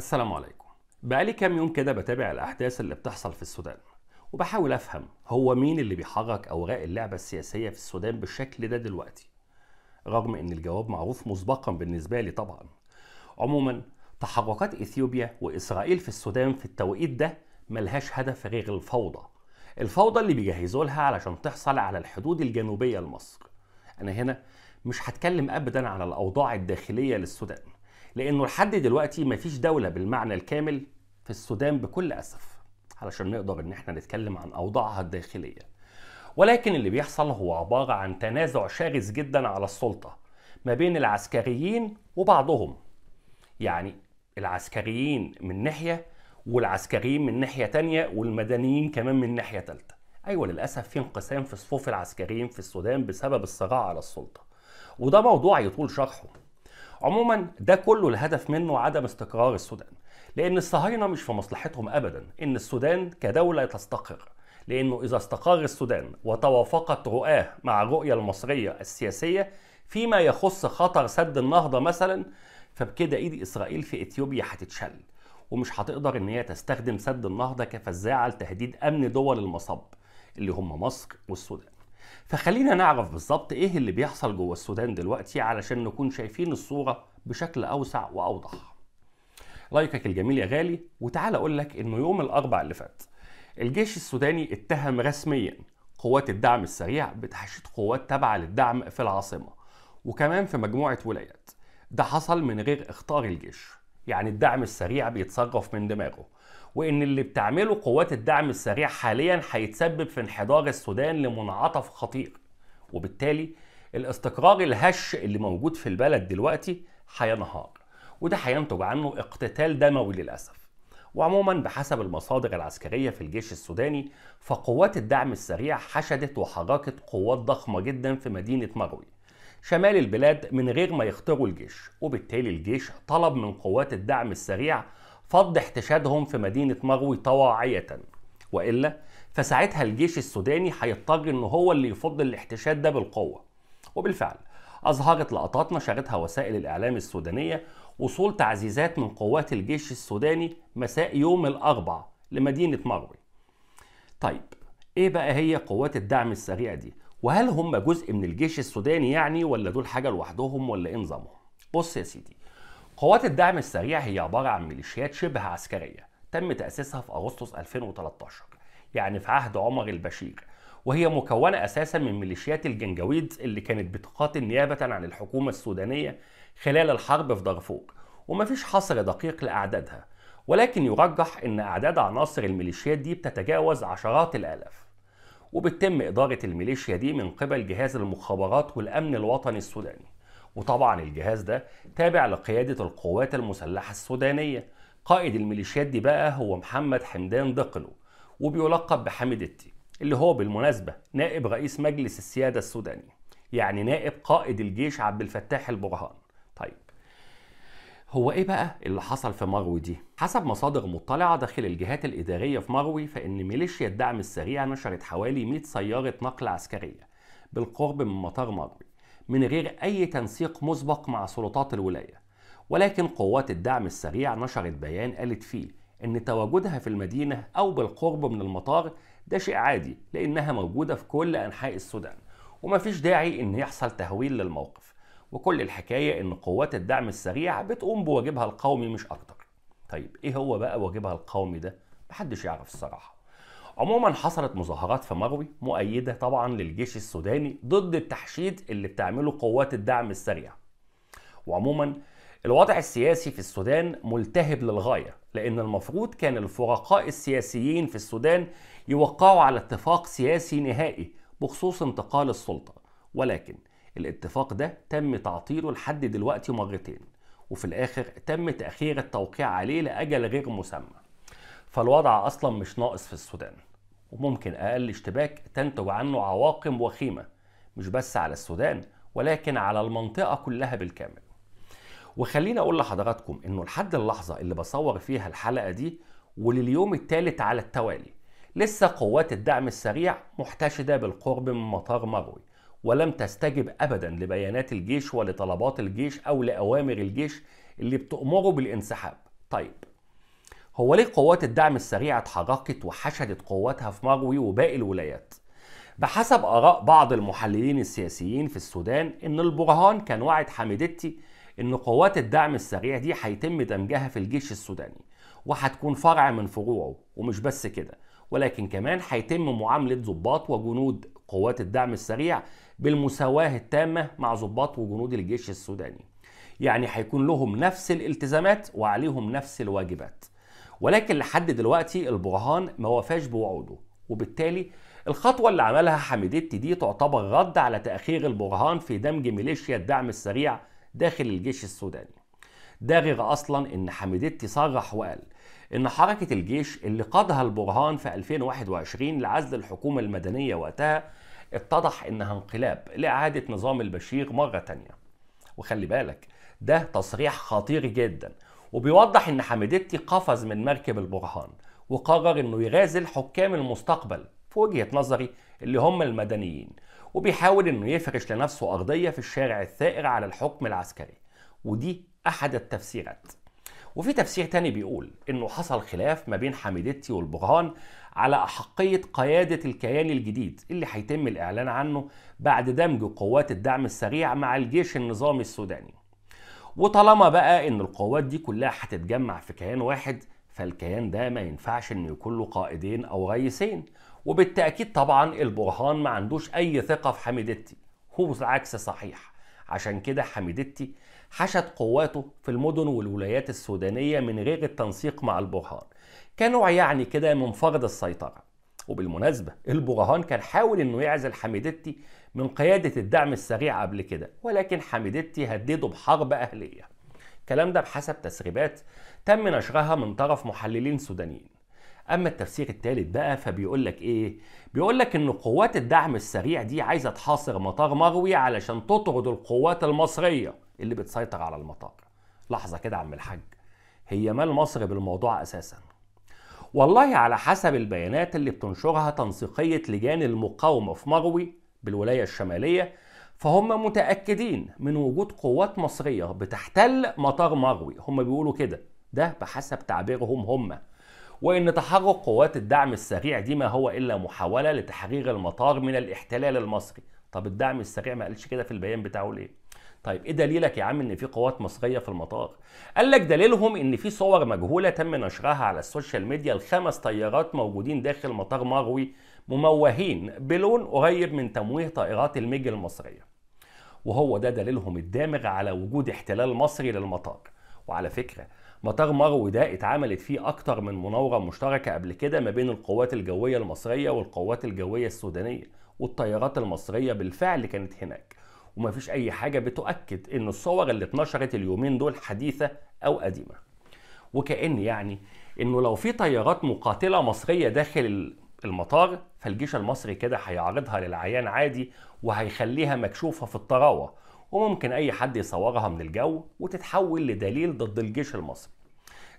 السلام عليكم بقالي كام يوم كده بتابع الأحداث اللي بتحصل في السودان وبحاول أفهم هو مين اللي بيحرك أوراق اللعبة السياسية في السودان بالشكل ده دلوقتي رغم إن الجواب معروف مسبقا بالنسبة لي طبعا عموما تحركات إثيوبيا وإسرائيل في السودان في التوقيت ده ملهاش هدف غير الفوضى الفوضى اللي بيجهزوا لها علشان تحصل على الحدود الجنوبية لمصر أنا هنا مش هتكلم أبدا على الأوضاع الداخلية للسودان لانه لحد دلوقتي مفيش دوله بالمعنى الكامل في السودان بكل اسف علشان نقدر ان احنا نتكلم عن اوضاعها الداخليه ولكن اللي بيحصل هو عباره عن تنازع شرس جدا على السلطه ما بين العسكريين وبعضهم يعني العسكريين من ناحيه والعسكريين من ناحيه تانية والمدنيين كمان من ناحيه تالتة ايوه للاسف في انقسام في صفوف العسكريين في السودان بسبب الصراع على السلطه وده موضوع يطول شرحه عموما ده كله الهدف منه عدم استقرار السودان لأن الصهاينة مش في مصلحتهم أبدا إن السودان كدولة تستقر لأنه إذا استقر السودان وتوافقت رؤاه مع الرؤية المصرية السياسية فيما يخص خطر سد النهضة مثلا فبكده إيد إسرائيل في إثيوبيا هتتشل ومش هتقدر إن هي تستخدم سد النهضة كفزاعة لتهديد أمن دول المصب اللي هم مصر والسودان فخلينا نعرف بالظبط ايه اللي بيحصل جوه السودان دلوقتي علشان نكون شايفين الصورة بشكل اوسع واوضح لايكك الجميل يا غالي وتعال اقول لك انه يوم الاربع اللي فات الجيش السوداني اتهم رسميا قوات الدعم السريع بتحشيد قوات تابعة للدعم في العاصمة وكمان في مجموعة ولايات ده حصل من غير اختار الجيش يعني الدعم السريع بيتصرف من دماغه وان اللي بتعمله قوات الدعم السريع حاليا هيتسبب في انحدار السودان لمنعطف خطير وبالتالي الاستقرار الهش اللي موجود في البلد دلوقتي هينهار وده هينتج عنه اقتتال دموي للاسف وعموما بحسب المصادر العسكرية في الجيش السوداني فقوات الدعم السريع حشدت وحركت قوات ضخمة جدا في مدينة مروي شمال البلاد من غير ما يخطروا الجيش وبالتالي الجيش طلب من قوات الدعم السريع فض احتشادهم في مدينة مغوي طواعية وإلا فساعتها الجيش السوداني هيضطر إن هو اللي يفض الاحتشاد ده بالقوة وبالفعل أظهرت لقطات نشرتها وسائل الإعلام السودانية وصول تعزيزات من قوات الجيش السوداني مساء يوم الأربع لمدينة مروي طيب إيه بقى هي قوات الدعم السريع دي؟ وهل هم جزء من الجيش السوداني يعني ولا دول حاجة لوحدهم ولا إيه نظامهم؟ بص يا سيدي قوات الدعم السريع هي عبارة عن ميليشيات شبه عسكرية تم تأسيسها في أغسطس 2013 يعني في عهد عمر البشير وهي مكونة أساسا من ميليشيات الجنجويد اللي كانت بتقاتل نيابة عن الحكومة السودانية خلال الحرب في دارفور ومفيش حصر دقيق لأعدادها ولكن يرجح أن أعداد عناصر الميليشيات دي بتتجاوز عشرات الآلاف وبتتم إدارة الميليشيا دي من قبل جهاز المخابرات والأمن الوطني السوداني وطبعا الجهاز ده تابع لقيادة القوات المسلحة السودانية قائد الميليشيات دي بقى هو محمد حمدان دقلو وبيلقب بحمدتي التي اللي هو بالمناسبة نائب رئيس مجلس السيادة السوداني يعني نائب قائد الجيش عبد الفتاح البرهان طيب هو ايه بقى اللي حصل في مروي دي؟ حسب مصادر مطلعة داخل الجهات الإدارية في مروي فإن ميليشيا الدعم السريع نشرت حوالي 100 سيارة نقل عسكرية بالقرب من مطار مروي من غير أي تنسيق مسبق مع سلطات الولاية ولكن قوات الدعم السريع نشرت بيان قالت فيه إن تواجدها في المدينة أو بالقرب من المطار ده شيء عادي لأنها موجودة في كل أنحاء السودان ومفيش داعي إن يحصل تهويل للموقف وكل الحكاية إن قوات الدعم السريع بتقوم بواجبها القومي مش أكتر طيب إيه هو بقى واجبها القومي ده؟ محدش يعرف الصراحة عموما حصلت مظاهرات في مروي مؤيده طبعا للجيش السوداني ضد التحشيد اللي بتعمله قوات الدعم السريع. وعموما الوضع السياسي في السودان ملتهب للغايه لان المفروض كان الفرقاء السياسيين في السودان يوقعوا على اتفاق سياسي نهائي بخصوص انتقال السلطه ولكن الاتفاق ده تم تعطيله لحد دلوقتي مرتين وفي الاخر تم تاخير التوقيع عليه لاجل غير مسمى. فالوضع اصلا مش ناقص في السودان وممكن أقل اشتباك تنتج عنه عواقب وخيمة مش بس على السودان ولكن على المنطقة كلها بالكامل وخليني أقول لحضراتكم إنه لحد اللحظة اللي بصور فيها الحلقة دي ولليوم الثالث على التوالي لسه قوات الدعم السريع محتشدة بالقرب من مطار مروي ولم تستجب أبدا لبيانات الجيش ولطلبات الجيش أو لأوامر الجيش اللي بتأمره بالانسحاب طيب هو ليه قوات الدعم السريع اتحركت وحشدت قواتها في مروي وباقي الولايات بحسب آراء بعض المحللين السياسيين في السودان إن البرهان كان وعد حميدتي إن قوات الدعم السريع دي هيتم دمجها في الجيش السوداني وهتكون فرع من فروعه ومش بس كده ولكن كمان هيتم معاملة ضباط وجنود قوات الدعم السريع بالمساواة التامة مع ضباط وجنود الجيش السوداني يعني هيكون لهم نفس الالتزامات وعليهم نفس الواجبات ولكن لحد دلوقتي البرهان ما وفاش بوعوده وبالتالي الخطوة اللي عملها حميدتي دي تعتبر رد على تأخير البرهان في دمج ميليشيا الدعم السريع داخل الجيش السوداني ده غير أصلا إن حميدتي صرح وقال إن حركة الجيش اللي قادها البرهان في 2021 لعزل الحكومة المدنية وقتها اتضح إنها انقلاب لإعادة نظام البشير مرة تانية وخلي بالك ده تصريح خطير جدا وبيوضح ان حميدتي قفز من مركب البرهان وقرر انه يغازل حكام المستقبل في وجهه نظري اللي هم المدنيين وبيحاول انه يفرش لنفسه ارضيه في الشارع الثائر على الحكم العسكري ودي احد التفسيرات وفي تفسير تاني بيقول انه حصل خلاف ما بين حميدتي والبرهان على احقيه قياده الكيان الجديد اللي هيتم الاعلان عنه بعد دمج قوات الدعم السريع مع الجيش النظامي السوداني وطالما بقى ان القوات دي كلها هتتجمع في كيان واحد فالكيان ده ما ينفعش انه يكون له قائدين او رئيسين وبالتاكيد طبعا البرهان ما عندوش اي ثقه في حميدتي هو العكس صحيح عشان كده حميدتي حشد قواته في المدن والولايات السودانيه من غير التنسيق مع البرهان كنوع يعني كده من فقد السيطره وبالمناسبه البرهان كان حاول انه يعزل حميدتي من قيادة الدعم السريع قبل كده ولكن حميدتي هدده بحرب أهلية الكلام ده بحسب تسريبات تم نشرها من طرف محللين سودانيين اما التفسير الثالث بقى فبيقول لك ايه بيقول لك ان قوات الدعم السريع دي عايزه تحاصر مطار مروي علشان تطرد القوات المصريه اللي بتسيطر على المطار لحظه كده يا عم الحاج هي مال مصر بالموضوع اساسا والله على حسب البيانات اللي بتنشرها تنسيقيه لجان المقاومه في مروي بالولاية الشمالية فهم متأكدين من وجود قوات مصرية بتحتل مطار مروي هم بيقولوا كده ده بحسب تعبيرهم هم وإن تحرك قوات الدعم السريع دي ما هو إلا محاولة لتحرير المطار من الاحتلال المصري طب الدعم السريع ما قالش كده في البيان بتاعه ليه طيب ايه دليلك يا عم ان في قوات مصريه في المطار قال لك دليلهم ان في صور مجهوله تم نشرها على السوشيال ميديا لخمس طيارات موجودين داخل مطار مروي مموهين بلون قريب من تمويه طائرات الميج المصرية وهو ده دليلهم الدامغ على وجود احتلال مصري للمطار وعلى فكرة مطار مروي ده اتعملت فيه أكتر من مناورة مشتركة قبل كده ما بين القوات الجوية المصرية والقوات الجوية السودانية والطيارات المصرية بالفعل كانت هناك ومفيش أي حاجة بتؤكد إن الصور اللي اتنشرت اليومين دول حديثة أو قديمة وكأن يعني إنه لو في طيارات مقاتلة مصرية داخل المطار فالجيش المصري كده هيعرضها للعيان عادي وهيخليها مكشوفة في الطراوة وممكن أي حد يصورها من الجو وتتحول لدليل ضد الجيش المصري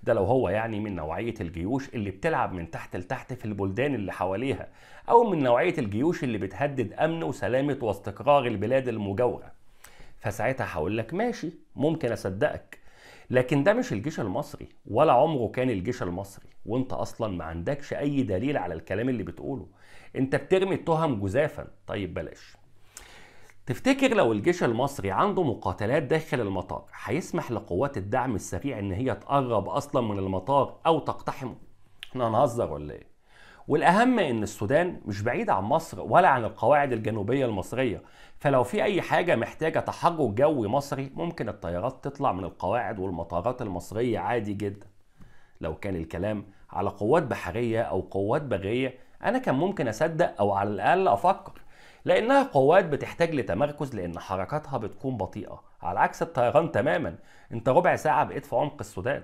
ده لو هو يعني من نوعية الجيوش اللي بتلعب من تحت لتحت في البلدان اللي حواليها أو من نوعية الجيوش اللي بتهدد أمن وسلامة واستقرار البلاد المجاورة فساعتها هقول لك ماشي ممكن أصدقك لكن ده مش الجيش المصري ولا عمره كان الجيش المصري وانت اصلا ما عندكش اي دليل على الكلام اللي بتقوله انت بترمي التهم جزافا طيب بلاش تفتكر لو الجيش المصري عنده مقاتلات داخل المطار هيسمح لقوات الدعم السريع ان هي تقرب اصلا من المطار او تقتحمه احنا هنهزر ولا ايه والاهم ان السودان مش بعيد عن مصر ولا عن القواعد الجنوبيه المصريه فلو في اي حاجه محتاجه تحرك جوي مصري ممكن الطيارات تطلع من القواعد والمطارات المصريه عادي جدا لو كان الكلام على قوات بحريه او قوات بريه انا كان ممكن اصدق او على الاقل افكر لانها قوات بتحتاج لتمركز لان حركاتها بتكون بطيئه على عكس الطيران تماما انت ربع ساعه بقيت في عمق السودان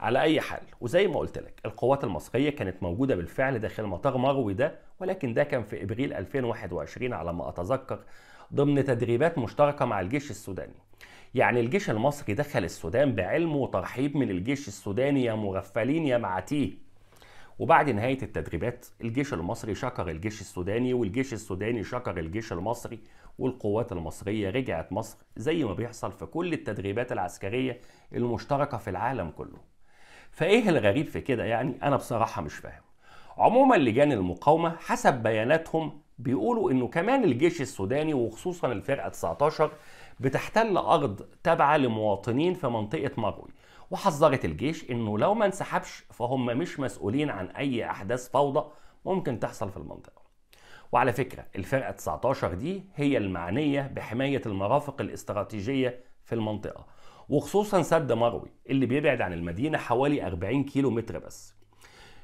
على اي حال وزي ما قلت لك القوات المصريه كانت موجوده بالفعل داخل مطار مروي ده ولكن ده كان في ابريل 2021 على ما اتذكر ضمن تدريبات مشتركه مع الجيش السوداني يعني الجيش المصري دخل السودان بعلم وترحيب من الجيش السوداني يا مغفلين يا معتيه وبعد نهاية التدريبات الجيش المصري شكر الجيش السوداني والجيش السوداني شكر الجيش المصري والقوات المصرية رجعت مصر زي ما بيحصل في كل التدريبات العسكرية المشتركة في العالم كله فايه الغريب في كده يعني انا بصراحه مش فاهم عموما لجان المقاومه حسب بياناتهم بيقولوا انه كمان الجيش السوداني وخصوصا الفرقه 19 بتحتل ارض تابعه لمواطنين في منطقه مروي وحذرت الجيش انه لو ما انسحبش فهم مش مسؤولين عن اي احداث فوضى ممكن تحصل في المنطقه وعلى فكره الفرقه 19 دي هي المعنيه بحمايه المرافق الاستراتيجيه في المنطقه وخصوصا سد مروي اللي بيبعد عن المدينة حوالي 40 كيلو متر بس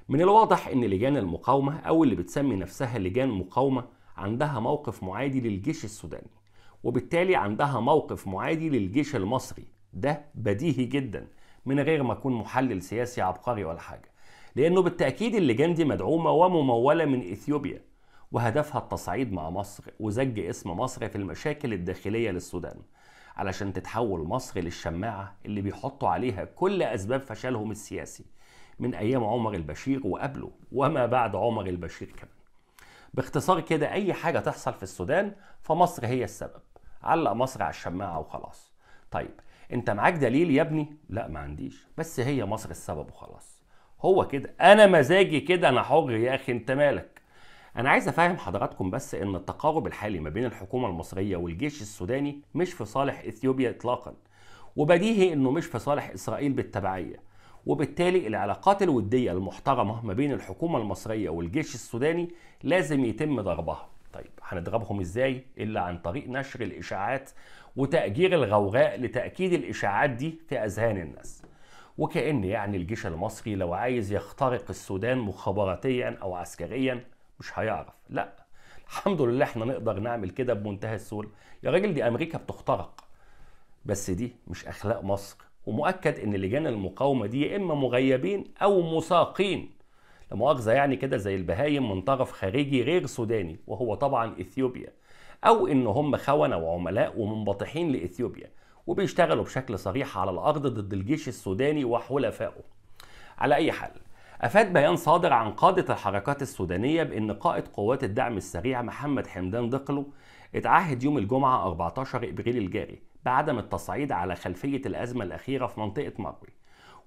من الواضح ان لجان المقاومة او اللي بتسمي نفسها لجان مقاومة عندها موقف معادي للجيش السوداني وبالتالي عندها موقف معادي للجيش المصري ده بديهي جدا من غير ما اكون محلل سياسي عبقري ولا حاجه لانه بالتاكيد اللجان دي مدعومه ومموله من اثيوبيا وهدفها التصعيد مع مصر وزج اسم مصر في المشاكل الداخليه للسودان علشان تتحول مصر للشماعة اللي بيحطوا عليها كل أسباب فشلهم السياسي من أيام عمر البشير وقبله وما بعد عمر البشير كمان باختصار كده أي حاجة تحصل في السودان فمصر هي السبب علق مصر على الشماعة وخلاص طيب انت معاك دليل يا ابني لا ما عنديش بس هي مصر السبب وخلاص هو كده انا مزاجي كده انا حر يا اخي انت مالك انا عايز افهم حضراتكم بس ان التقارب الحالي ما بين الحكومه المصريه والجيش السوداني مش في صالح اثيوبيا اطلاقا وبديهي انه مش في صالح اسرائيل بالتبعيه وبالتالي العلاقات الوديه المحترمه ما بين الحكومه المصريه والجيش السوداني لازم يتم ضربها طيب هنضربهم ازاي الا عن طريق نشر الاشاعات وتاجير الغوغاء لتاكيد الاشاعات دي في اذهان الناس وكأن يعني الجيش المصري لو عايز يخترق السودان مخابراتيا او عسكريا مش هيعرف لا الحمد لله احنا نقدر نعمل كده بمنتهى السهوله يا راجل دي امريكا بتخترق بس دي مش اخلاق مصر ومؤكد ان لجان المقاومه دي يا اما مغيبين او مساقين لمؤاخذه يعني كده زي البهايم من طرف خارجي غير سوداني وهو طبعا اثيوبيا او ان هم خونه وعملاء ومنبطحين لاثيوبيا وبيشتغلوا بشكل صريح على الارض ضد الجيش السوداني وحلفائه على اي حال أفاد بيان صادر عن قادة الحركات السودانية بأن قائد قوات الدعم السريع محمد حمدان دقلو اتعهد يوم الجمعة 14 إبريل الجاري بعدم التصعيد على خلفية الأزمة الأخيرة في منطقة مروي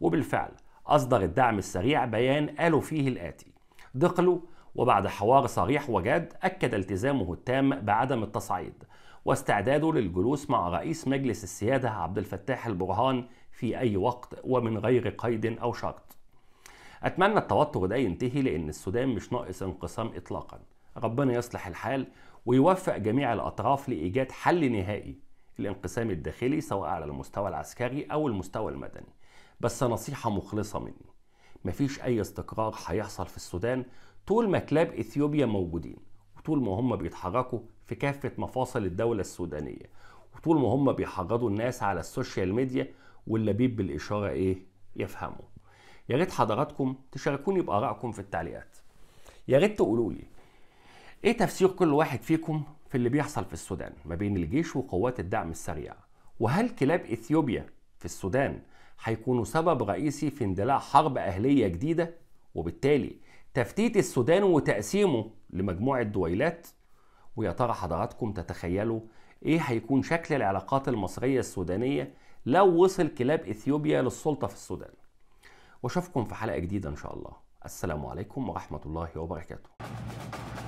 وبالفعل أصدر الدعم السريع بيان قالوا فيه الآتي دقلو وبعد حوار صريح وجاد أكد التزامه التام بعدم التصعيد واستعداده للجلوس مع رئيس مجلس السيادة عبد الفتاح البرهان في أي وقت ومن غير قيد أو شرط أتمنى التوتر ده ينتهي لأن السودان مش ناقص انقسام إطلاقا ربنا يصلح الحال ويوفق جميع الأطراف لإيجاد حل نهائي الانقسام الداخلي سواء على المستوى العسكري أو المستوى المدني بس نصيحة مخلصة مني مفيش أي استقرار هيحصل في السودان طول ما كلاب إثيوبيا موجودين وطول ما هم بيتحركوا في كافة مفاصل الدولة السودانية وطول ما هم بيحرضوا الناس على السوشيال ميديا واللبيب بالإشارة إيه يفهمه يا ريت حضراتكم تشاركوني بارائكم في التعليقات يا ريت تقولوا لي ايه تفسير كل واحد فيكم في اللي بيحصل في السودان ما بين الجيش وقوات الدعم السريع وهل كلاب اثيوبيا في السودان هيكونوا سبب رئيسي في اندلاع حرب اهليه جديده وبالتالي تفتيت السودان وتقسيمه لمجموعه دويلات ويا ترى حضراتكم تتخيلوا ايه هيكون شكل العلاقات المصريه السودانيه لو وصل كلاب اثيوبيا للسلطه في السودان واشوفكم في حلقه جديده ان شاء الله السلام عليكم ورحمه الله وبركاته